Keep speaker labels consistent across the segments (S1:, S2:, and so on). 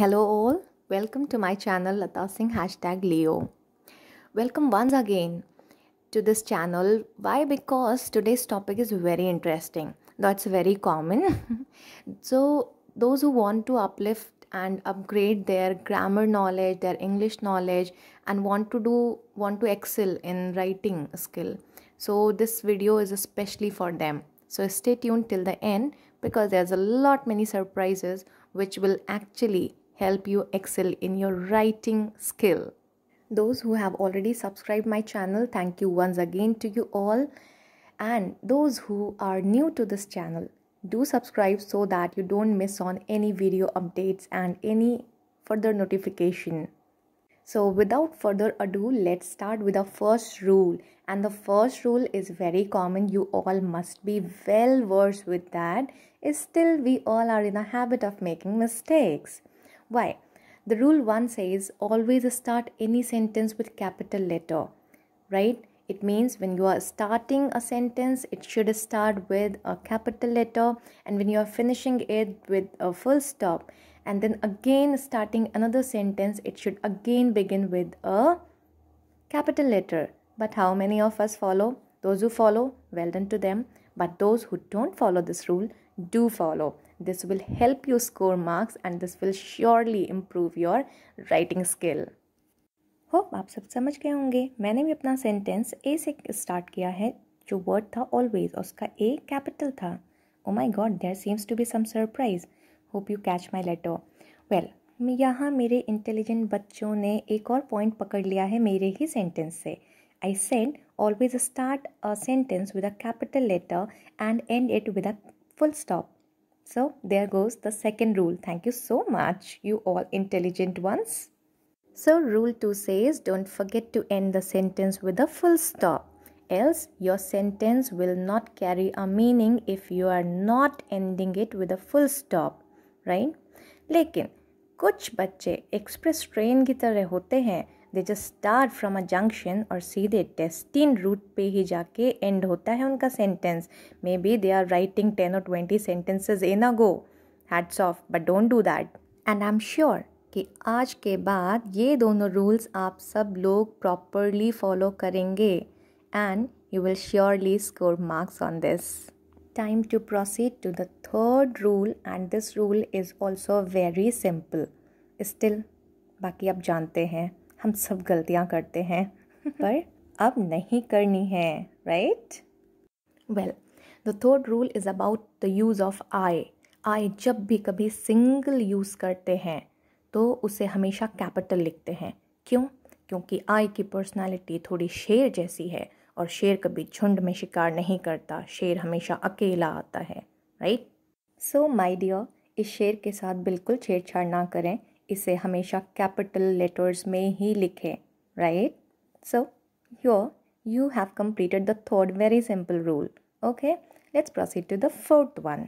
S1: Hello all, welcome to my channel Lata Singh hashtag Leo. Welcome once again to this channel. Why? Because today's topic is very interesting. That's very common. so those who want to uplift and upgrade their grammar knowledge, their English knowledge and want to do want to excel in writing skill. So this video is especially for them. So stay tuned till the end because there's a lot many surprises which will actually help you excel in your writing skill. Those who have already subscribed my channel, thank you once again to you all. And those who are new to this channel, do subscribe so that you don't miss on any video updates and any further notification. So without further ado, let's start with the first rule. And the first rule is very common. You all must be well versed with that. Is still we all are in the habit of making mistakes. Why? The rule 1 says always start any sentence with capital letter, right? It means when you are starting a sentence, it should start with a capital letter, and when you are finishing it with a full stop, and then again starting another sentence, it should again begin with a capital letter. But how many of us follow? Those who follow, well done to them. But those who don't follow this rule, do follow. This will help you score marks and this will surely improve your writing skill. Hope आप सब समझ गए होंगे मैंने भी अपना sentence ए से start किया है जो वर्ड था ऑलवेज और उसका ए कैपिटल था oh my God there seems to be some surprise hope you catch my letter well यहाँ मेरे इंटेलिजेंट बच्चों ने एक और पॉइंट पकड़ लिया है मेरे ही सेंटेंस से I send always start a sentence with a capital letter and end it with a full stop So there goes the second rule. Thank you so much, you all intelligent ones. So rule 2 says don't forget to end the sentence with a full stop. Else your sentence will not carry a meaning if you are not ending it with a full stop. Right? लेकिन कुछ बच्चे express train की तरह होते हैं they just start from a junction और सीधे destine root पे ही जाके एंड होता है उनका sentence may be they are writing ten और twenty sentences in a go hats off but don't do that and I am sure कि आज के बाद ये दोनों रूल्स आप सब लोग प्रॉपरली फॉलो करेंगे and you will surely score marks on this time to proceed to the third rule and this rule is also very simple still बाकी आप जानते हैं हम सब गलतियाँ करते हैं पर अब नहीं करनी है right well the third rule is about the use of I I जब भी कभी सिंगल यूज़ करते हैं तो उसे हमेशा कैपिटल लिखते हैं क्यों क्योंकि आई की पर्सनालिटी थोड़ी शेर जैसी है और शेर कभी झुंड में शिकार नहीं करता शेर हमेशा अकेला आता है राइट सो माई डियर इस शेर के साथ बिल्कुल छेड़छाड़ ना करें इसे हमेशा कैपिटल लेटर्स में ही लिखें right? So, your you have completed the third very simple rule. Okay, let's proceed to the fourth one.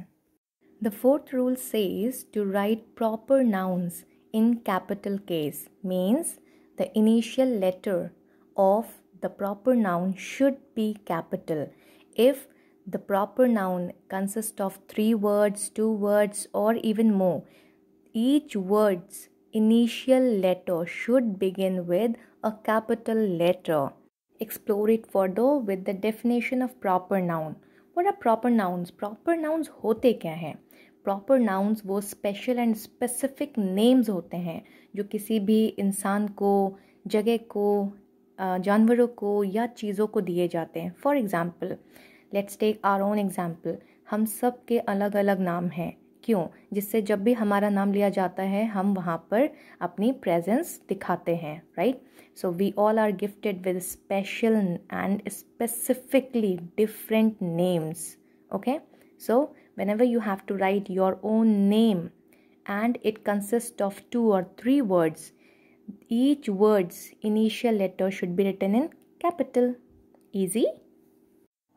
S1: The fourth rule says to write proper nouns in capital case means the initial letter of the proper noun should be capital. If the proper noun consists of three words, two words or even more, each words initial letter should begin with a capital letter. Explore it further with the definition of proper noun. What are proper nouns? Proper nouns hote kya हैं proper nouns वो special and specific names होते हैं जो किसी भी इंसान को जगह को जानवरों को या चीज़ों को दिए जाते हैं for example let's take our own example हम सब के अलग अलग नाम हैं क्यों जिससे जब भी हमारा नाम लिया जाता है हम वहाँ पर अपनी प्रेजेंस दिखाते हैं right so we all are gifted with special and specifically different names okay so whenever you have to write your own name and it consist of two और three words each words initial letter should be written in capital easy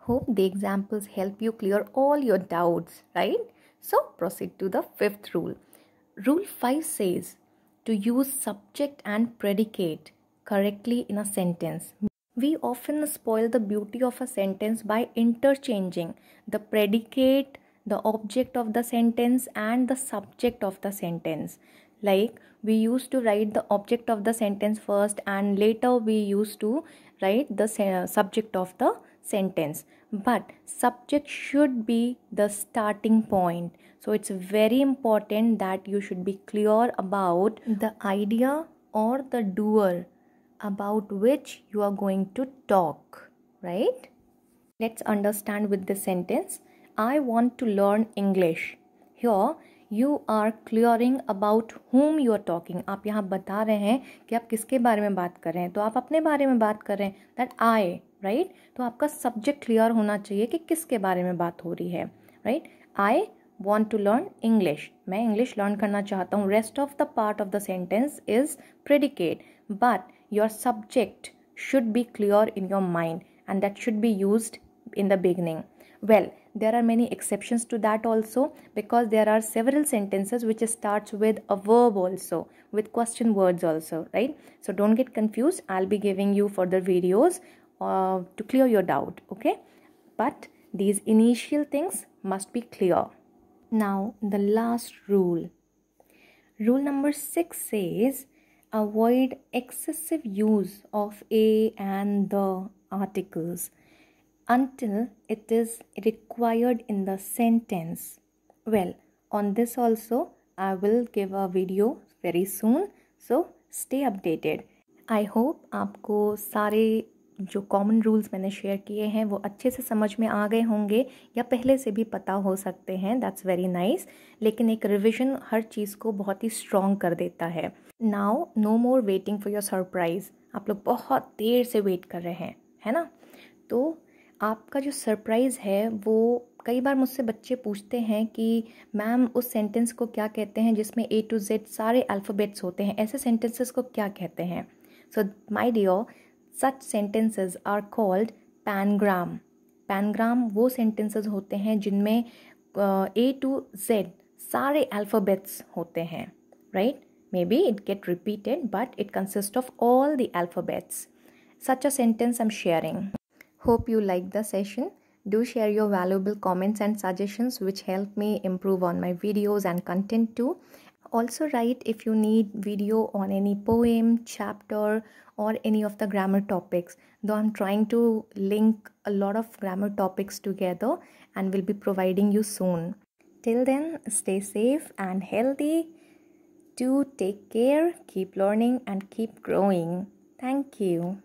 S1: hope the examples help you clear all your doubts right So proceed to the fifth rule. Rule 5 says to use subject and predicate correctly in a sentence. We often spoil the beauty of a sentence by interchanging the predicate, the object of the sentence, and the subject of the sentence. Like we used to write the object of the sentence first, and later we used to write the subject of the sentence but subject should be the starting point so it's very important that you should be clear about the idea or the doer about which you are going to talk right let's understand with the sentence i want to learn english here you are clearing about whom you are talking आप यहाँ बता रहे हैं कि आप किसके बारे में बात कर रहे हैं तो आप अपने बारे में बात कर रहे हैं दैट आई राइट तो आपका सब्जेक्ट क्लियर होना चाहिए कि किसके बारे में बात हो रही है right I want to learn English मैं इंग्लिश लर्न करना चाहता हूँ rest of the part of the sentence is predicate but your subject should be clear in your mind and that should be use in the beginning well there are many exceptions to that also because there are several sentences which starts with a verb also with question words also right so don't get confused i'll be giving you further videos uh, to clear your doubt okay but these initial things must be clear now the last rule rule number 6 says avoid excessive use of a and the articles until it is required in the sentence. Well, on this also, I will give a video very soon. So stay updated. I hope आपको सारे जो common rules मैंने share किए हैं वो अच्छे से समझ में आ गए होंगे या पहले से भी पता हो सकते हैं दैट्स वेरी नाइस लेकिन एक रिविजन हर चीज़ को बहुत ही स्ट्रॉन्ग कर देता है now no more waiting for your surprise आप लोग बहुत देर से वेट कर रहे हैं है ना तो आपका जो सरप्राइज़ है वो कई बार मुझसे बच्चे पूछते हैं कि मैम उस सेंटेंस को क्या कहते हैं जिसमें ए टू जेड सारे अल्फ़ाबेट्स होते हैं ऐसे सेंटेंसेस को क्या कहते हैं so my dear such sentences are called pangram pangram वो सेंटेंसेस होते हैं जिनमें ए टू जेड सारे अल्फ़ाबेट्स होते हैं right may be it get repeated but it consist of all the alphabets a sentence I am sharing Hope you liked the session. Do share your valuable comments and suggestions which help me improve on my videos and content too. Also write if you need video on any poem, chapter or any of the grammar topics. Though I'm trying to link a lot of grammar topics together and will be providing you soon. Till then, stay safe and healthy. Do take care, keep learning and keep growing. Thank you.